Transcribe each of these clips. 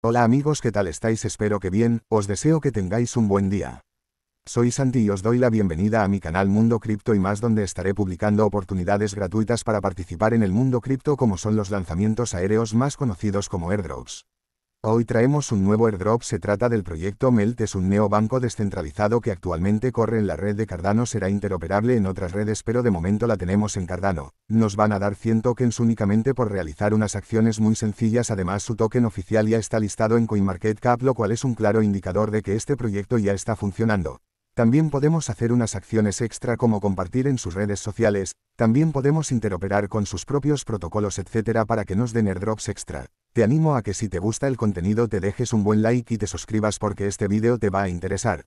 Hola amigos, ¿qué tal estáis? Espero que bien, os deseo que tengáis un buen día. Soy Santi y os doy la bienvenida a mi canal Mundo Cripto y más donde estaré publicando oportunidades gratuitas para participar en el mundo cripto como son los lanzamientos aéreos más conocidos como airdrops. Hoy traemos un nuevo airdrop, se trata del proyecto Melt, es un neobanco descentralizado que actualmente corre en la red de Cardano, será interoperable en otras redes pero de momento la tenemos en Cardano. Nos van a dar 100 tokens únicamente por realizar unas acciones muy sencillas, además su token oficial ya está listado en CoinMarketCap lo cual es un claro indicador de que este proyecto ya está funcionando. También podemos hacer unas acciones extra como compartir en sus redes sociales, también podemos interoperar con sus propios protocolos etc. para que nos den airdrops extra. Te animo a que si te gusta el contenido te dejes un buen like y te suscribas porque este vídeo te va a interesar.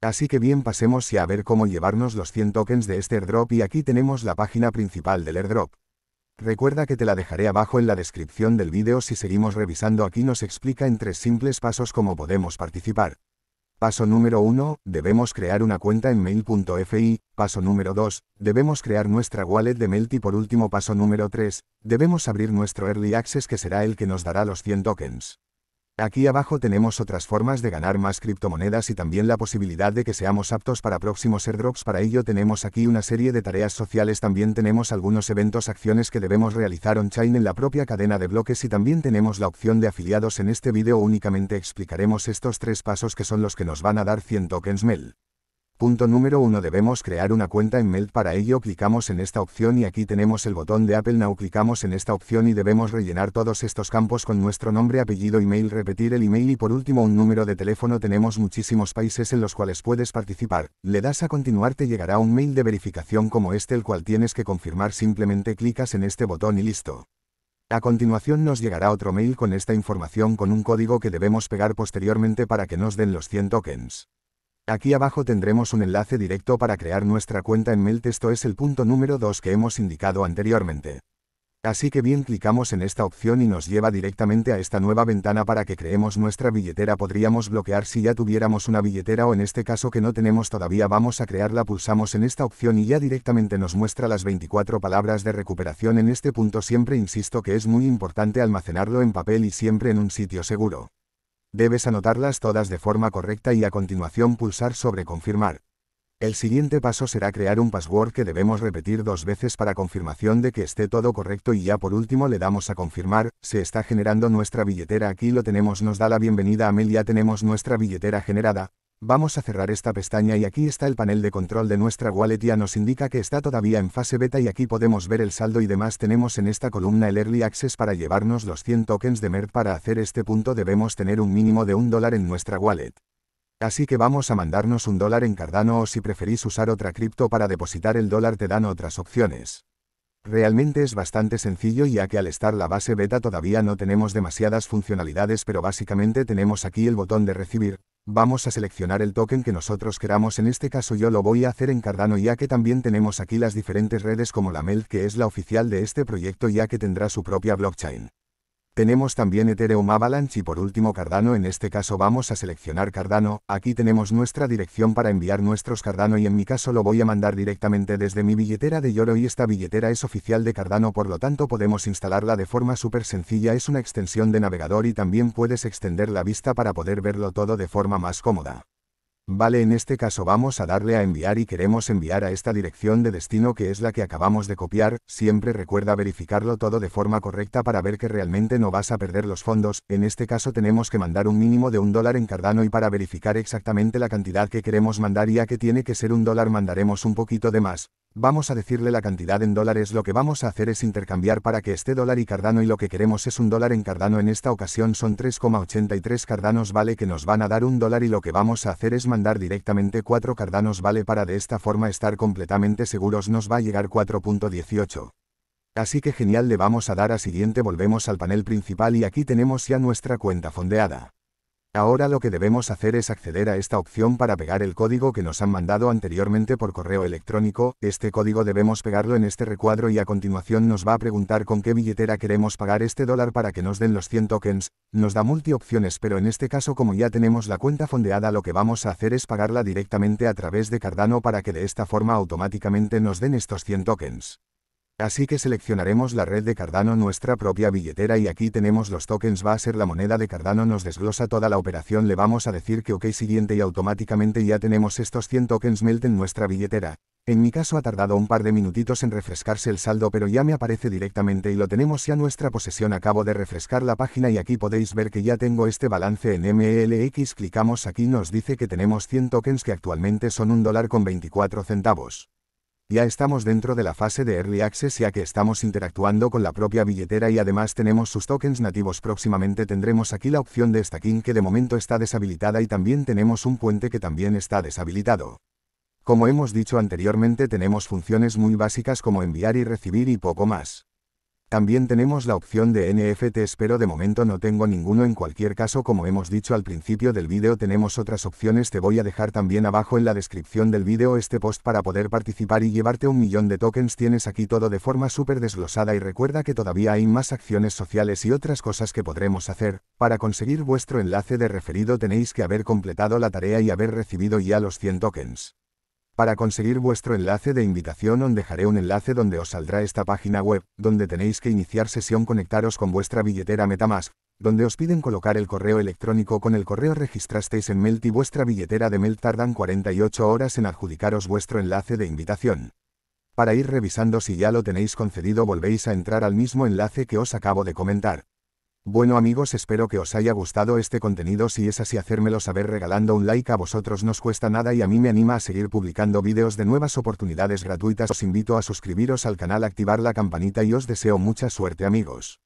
Así que bien pasemos y a ver cómo llevarnos los 100 tokens de este airdrop y aquí tenemos la página principal del airdrop. Recuerda que te la dejaré abajo en la descripción del vídeo si seguimos revisando aquí nos explica en tres simples pasos cómo podemos participar. Paso número 1, debemos crear una cuenta en mail.fi, paso número 2, debemos crear nuestra wallet de y por último paso número 3, debemos abrir nuestro Early Access que será el que nos dará los 100 tokens. Aquí abajo tenemos otras formas de ganar más criptomonedas y también la posibilidad de que seamos aptos para próximos airdrops. Para ello tenemos aquí una serie de tareas sociales, también tenemos algunos eventos, acciones que debemos realizar on-chain en la propia cadena de bloques y también tenemos la opción de afiliados. En este vídeo únicamente explicaremos estos tres pasos que son los que nos van a dar 100 tokens MEL. Punto número 1 debemos crear una cuenta en Mail. para ello clicamos en esta opción y aquí tenemos el botón de Apple Now clicamos en esta opción y debemos rellenar todos estos campos con nuestro nombre, apellido, email, repetir el email y por último un número de teléfono tenemos muchísimos países en los cuales puedes participar, le das a continuar te llegará un mail de verificación como este el cual tienes que confirmar simplemente clicas en este botón y listo. A continuación nos llegará otro mail con esta información con un código que debemos pegar posteriormente para que nos den los 100 tokens. Aquí abajo tendremos un enlace directo para crear nuestra cuenta en Melt, esto es el punto número 2 que hemos indicado anteriormente. Así que bien clicamos en esta opción y nos lleva directamente a esta nueva ventana para que creemos nuestra billetera podríamos bloquear si ya tuviéramos una billetera o en este caso que no tenemos todavía vamos a crearla pulsamos en esta opción y ya directamente nos muestra las 24 palabras de recuperación en este punto siempre insisto que es muy importante almacenarlo en papel y siempre en un sitio seguro. Debes anotarlas todas de forma correcta y a continuación pulsar sobre confirmar. El siguiente paso será crear un password que debemos repetir dos veces para confirmación de que esté todo correcto y ya por último le damos a confirmar, se está generando nuestra billetera aquí lo tenemos nos da la bienvenida a ya tenemos nuestra billetera generada, Vamos a cerrar esta pestaña y aquí está el panel de control de nuestra wallet ya nos indica que está todavía en fase beta y aquí podemos ver el saldo y demás tenemos en esta columna el Early Access para llevarnos los 100 tokens de mer para hacer este punto debemos tener un mínimo de un dólar en nuestra wallet. Así que vamos a mandarnos un dólar en Cardano o si preferís usar otra cripto para depositar el dólar te dan otras opciones. Realmente es bastante sencillo ya que al estar la base beta todavía no tenemos demasiadas funcionalidades pero básicamente tenemos aquí el botón de recibir, Vamos a seleccionar el token que nosotros queramos, en este caso yo lo voy a hacer en Cardano ya que también tenemos aquí las diferentes redes como la MELD que es la oficial de este proyecto ya que tendrá su propia blockchain. Tenemos también Ethereum Avalanche y por último Cardano, en este caso vamos a seleccionar Cardano, aquí tenemos nuestra dirección para enviar nuestros Cardano y en mi caso lo voy a mandar directamente desde mi billetera de Yoro y esta billetera es oficial de Cardano por lo tanto podemos instalarla de forma súper sencilla, es una extensión de navegador y también puedes extender la vista para poder verlo todo de forma más cómoda. Vale, en este caso vamos a darle a enviar y queremos enviar a esta dirección de destino que es la que acabamos de copiar, siempre recuerda verificarlo todo de forma correcta para ver que realmente no vas a perder los fondos, en este caso tenemos que mandar un mínimo de un dólar en Cardano y para verificar exactamente la cantidad que queremos mandar ya que tiene que ser un dólar mandaremos un poquito de más, Vamos a decirle la cantidad en dólares. Lo que vamos a hacer es intercambiar para que esté dólar y cardano y lo que queremos es un dólar en cardano. En esta ocasión son 3,83 cardanos vale que nos van a dar un dólar y lo que vamos a hacer es mandar directamente 4 cardanos vale para de esta forma estar completamente seguros nos va a llegar 4.18. Así que genial le vamos a dar a siguiente volvemos al panel principal y aquí tenemos ya nuestra cuenta fondeada. Ahora lo que debemos hacer es acceder a esta opción para pegar el código que nos han mandado anteriormente por correo electrónico, este código debemos pegarlo en este recuadro y a continuación nos va a preguntar con qué billetera queremos pagar este dólar para que nos den los 100 tokens, nos da multi opciones pero en este caso como ya tenemos la cuenta fondeada lo que vamos a hacer es pagarla directamente a través de Cardano para que de esta forma automáticamente nos den estos 100 tokens. Así que seleccionaremos la red de Cardano nuestra propia billetera y aquí tenemos los tokens va a ser la moneda de Cardano nos desglosa toda la operación le vamos a decir que ok siguiente y automáticamente ya tenemos estos 100 tokens melt en nuestra billetera. En mi caso ha tardado un par de minutitos en refrescarse el saldo pero ya me aparece directamente y lo tenemos ya nuestra posesión acabo de refrescar la página y aquí podéis ver que ya tengo este balance en MLX clicamos aquí nos dice que tenemos 100 tokens que actualmente son un dólar con 24 centavos. Ya estamos dentro de la fase de Early Access ya que estamos interactuando con la propia billetera y además tenemos sus tokens nativos. Próximamente tendremos aquí la opción de Staking que de momento está deshabilitada y también tenemos un puente que también está deshabilitado. Como hemos dicho anteriormente tenemos funciones muy básicas como enviar y recibir y poco más. También tenemos la opción de NFT pero de momento no tengo ninguno en cualquier caso como hemos dicho al principio del vídeo tenemos otras opciones te voy a dejar también abajo en la descripción del vídeo este post para poder participar y llevarte un millón de tokens tienes aquí todo de forma súper desglosada y recuerda que todavía hay más acciones sociales y otras cosas que podremos hacer, para conseguir vuestro enlace de referido tenéis que haber completado la tarea y haber recibido ya los 100 tokens. Para conseguir vuestro enlace de invitación os dejaré un enlace donde os saldrá esta página web, donde tenéis que iniciar sesión conectaros con vuestra billetera Metamask, donde os piden colocar el correo electrónico con el correo registrasteis en Melt y vuestra billetera de Melt tardan 48 horas en adjudicaros vuestro enlace de invitación. Para ir revisando si ya lo tenéis concedido volvéis a entrar al mismo enlace que os acabo de comentar. Bueno amigos espero que os haya gustado este contenido si es así hacérmelo saber regalando un like a vosotros nos cuesta nada y a mí me anima a seguir publicando vídeos de nuevas oportunidades gratuitas os invito a suscribiros al canal activar la campanita y os deseo mucha suerte amigos.